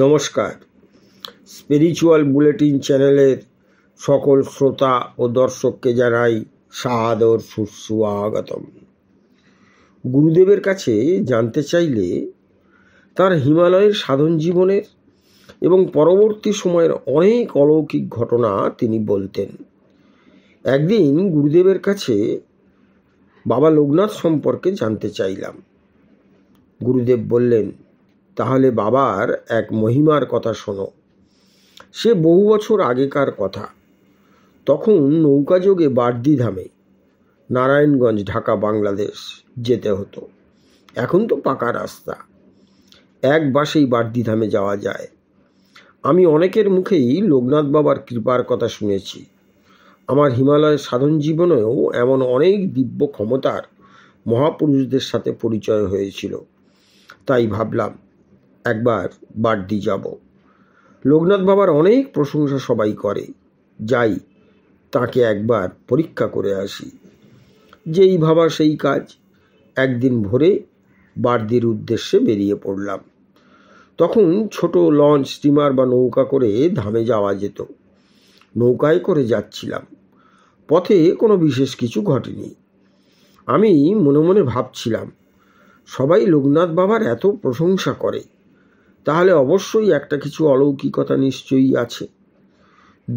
নমস্কার spiritual bulletin চ্যানেলের সকল শ্রোতা ও দর্শককে জানাই সাদর সুস্বাগতম গুরুদেবের কাছে জানতে চাইলে তার হিমালয়ের সাধন জীবনের এবং পরবর্তী সময়ের অনেক অলৌকিক ঘটনা তিনি বলতেন একদিন গুরুদেবের কাছে বাবা লোকনাথ সম্পর্কে জানতে চাইলাম গুরুদেব বললেন তাহলে বাবার এক মহিমার কথা শোনো সে বহু বছর আগেকার কথা তখন নৌকাযোগে ধামে নারায়ণগঞ্জ ঢাকা বাংলাদেশ যেতে হতো এখন তো পাকা রাস্তা এক বাসেই বাড়দি ধামে যাওয়া যায় আমি অনেকের মুখেই লোকনাথ বাবার কৃপার কথা শুনেছি আমার হিমালয় সাধন জীবনেও এমন অনেক দিব্য ক্ষমতার মহাপুরুষদের সাথে পরিচয় হয়েছিল তাই ভাবলাম একবার বাড্ডি যাব লোকনাথ বাবার অনেক প্রশংসা সবাই করে যাই তাকে একবার পরীক্ষা করে আসি যেই ভাবা সেই কাজ একদিন ভোরে বাড়দির উদ্দেশ্যে বেরিয়ে পড়লাম তখন ছোট লঞ্চ স্টিমার বা নৌকা করে ধামে যাওয়া যেত নৌকায় করে যাচ্ছিলাম পথে কোনো বিশেষ কিছু ঘটেনি আমি মনে মনে ভাবছিলাম সবাই লোকনাথ বাবার এত প্রশংসা করে তাহলে অবশ্যই একটা কিছু অলৌকিকতা নিশ্চয়ই আছে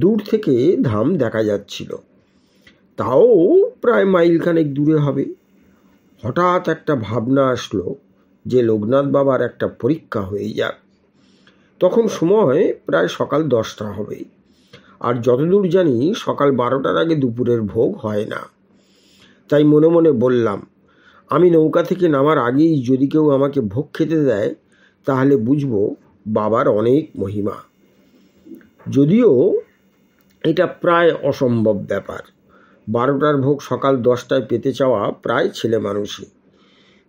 দূর থেকে ধাম দেখা যাচ্ছিল তাও প্রায় মাইলখানেক দূরে হবে হঠাৎ একটা ভাবনা আসলো যে লোকনাথ বাবার একটা পরীক্ষা হয়ে যাক তখন সময় প্রায় সকাল দশটা হবে আর যতদূর জানি সকাল বারোটার আগে দুপুরের ভোগ হয় না তাই মনে মনে বললাম আমি নৌকা থেকে নামার আগেই যদি কেউ আমাকে ভোগ খেতে দেয় তাহলে বুঝব বাবার অনেক মহিমা যদিও এটা প্রায় অসম্ভব ব্যাপার বারোটার ভোগ সকাল দশটায় পেতে চাওয়া প্রায় ছেলে মানুষই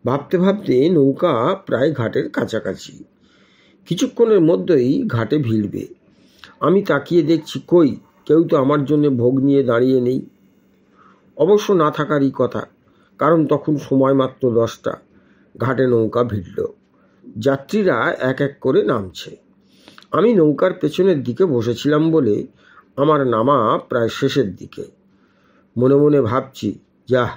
ভাবতে ভাবতে নৌকা প্রায় ঘাটের কাছাকাছি কিছুক্ষণের মধ্যেই ঘাটে ভিড়বে আমি তাকিয়ে দেখছি কই কেউ তো আমার জন্য ভোগ নিয়ে দাঁড়িয়ে নেই অবশ্য না থাকারই কথা কারণ তখন সময় মাত্র দশটা ঘাটে নৌকা ভিড়ল যাত্রীরা এক এক করে নামছে আমি নৌকার পেছনের দিকে বসেছিলাম বলে আমার নামা প্রায় শেষের দিকে মনে মনে ভাবছি যাহ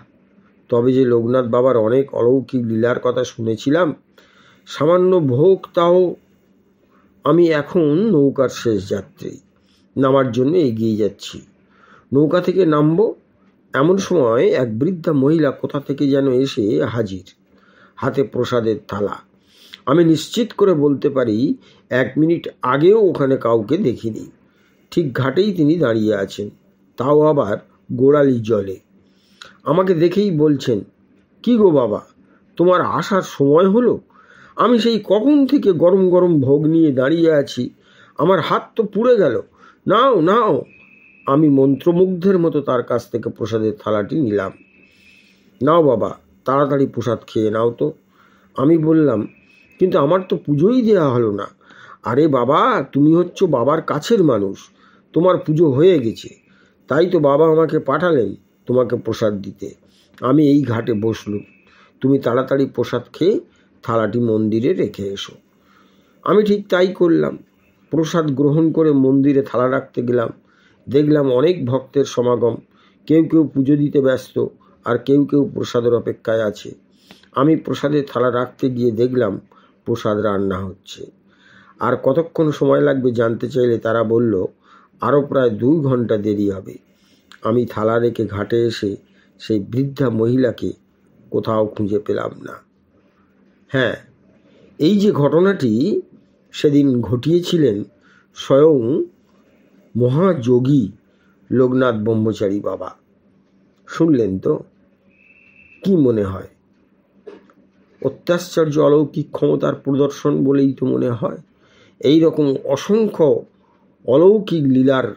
তবে যে লোকনাথ বাবার অনেক অলৌকিক লীলার কথা শুনেছিলাম সামান্য ভোগ তাও আমি এখন নৌকার শেষ যাত্রী নামার জন্য এগিয়ে যাচ্ছি নৌকা থেকে নামব এমন সময় এক বৃদ্ধা মহিলা কোথা থেকে যেন এসে হাজির হাতে প্রসাদের থালা আমি নিশ্চিত করে বলতে পারি এক মিনিট আগেও ওখানে কাউকে দেখিনি ঠিক ঘাটেই তিনি দাঁড়িয়ে আছেন তাও আবার গোড়ালি জলে আমাকে দেখেই বলছেন কি গো বাবা তোমার আসার সময় হলো আমি সেই কখন থেকে গরম গরম ভোগ নিয়ে দাঁড়িয়ে আছি আমার হাত তো পুড়ে গেল নাও নাও আমি মন্ত্রমুগ্ধের মতো তার কাছ থেকে প্রসাদের থালাটি নিলাম নাও বাবা তাড়াতাড়ি প্রসাদ খেয়ে নাও তো আমি বললাম কিন্তু আমার তো পুজোই দেওয়া হলো না আরে বাবা তুমি হচ্ছ বাবার কাছের মানুষ তোমার পুজো হয়ে গেছে তাই তো বাবা আমাকে পাঠালেন তোমাকে প্রসাদ দিতে আমি এই ঘাটে বসলুম তুমি তাড়াতাড়ি প্রসাদ খেয়ে থালাটি মন্দিরে রেখে এসো আমি ঠিক তাই করলাম প্রসাদ গ্রহণ করে মন্দিরে থালা রাখতে গেলাম দেখলাম অনেক ভক্তের সমাগম কেউ কেউ পুজো দিতে ব্যস্ত আর কেউ কেউ প্রসাদের অপেক্ষায় আছে আমি প্রসাদে থালা রাখতে গিয়ে দেখলাম প্রসাদ রান্না হচ্ছে আর কতক্ষণ সময় লাগবে জানতে চাইলে তারা বলল আরও প্রায় দুই ঘন্টা দেরি হবে আমি থালা রেখে ঘাটে এসে সেই বৃদ্ধা মহিলাকে কোথাও খুঁজে পেলাম না হ্যাঁ এই যে ঘটনাটি সেদিন ঘটিয়েছিলেন স্বয়ং মহাযোগী লোকনাথ ব্রহ্মচারী বাবা শুনলেন তো কি মনে হয় অত্যাশ্চর্য অলৌকিক ক্ষমতার প্রদর্শন বলেই তো মনে হয় এই রকম অসংখ্য অলৌকিক লীলার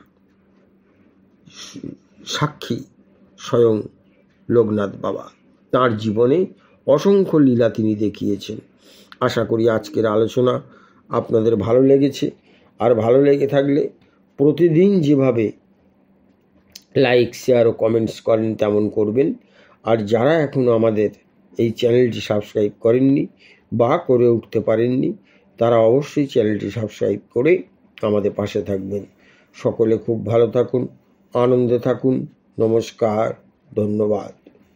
সাক্ষী স্বয়ং লোকনাথ বাবা তার জীবনে অসংখ্য লীলা তিনি দেখিয়েছেন আশা করি আজকের আলোচনা আপনাদের ভালো লেগেছে আর ভালো লেগে থাকলে প্রতিদিন যেভাবে লাইক শেয়ার ও কমেন্টস করেন তেমন করবেন আর যারা এখনও আমাদের এই চ্যানেলটি সাবস্ক্রাইব করেননি বা করে উঠতে পারেননি তারা অবশ্যই চ্যানেলটি সাবস্ক্রাইব করে আমাদের পাশে থাকবেন সকলে খুব ভালো থাকুন আনন্দে থাকুন নমস্কার ধন্যবাদ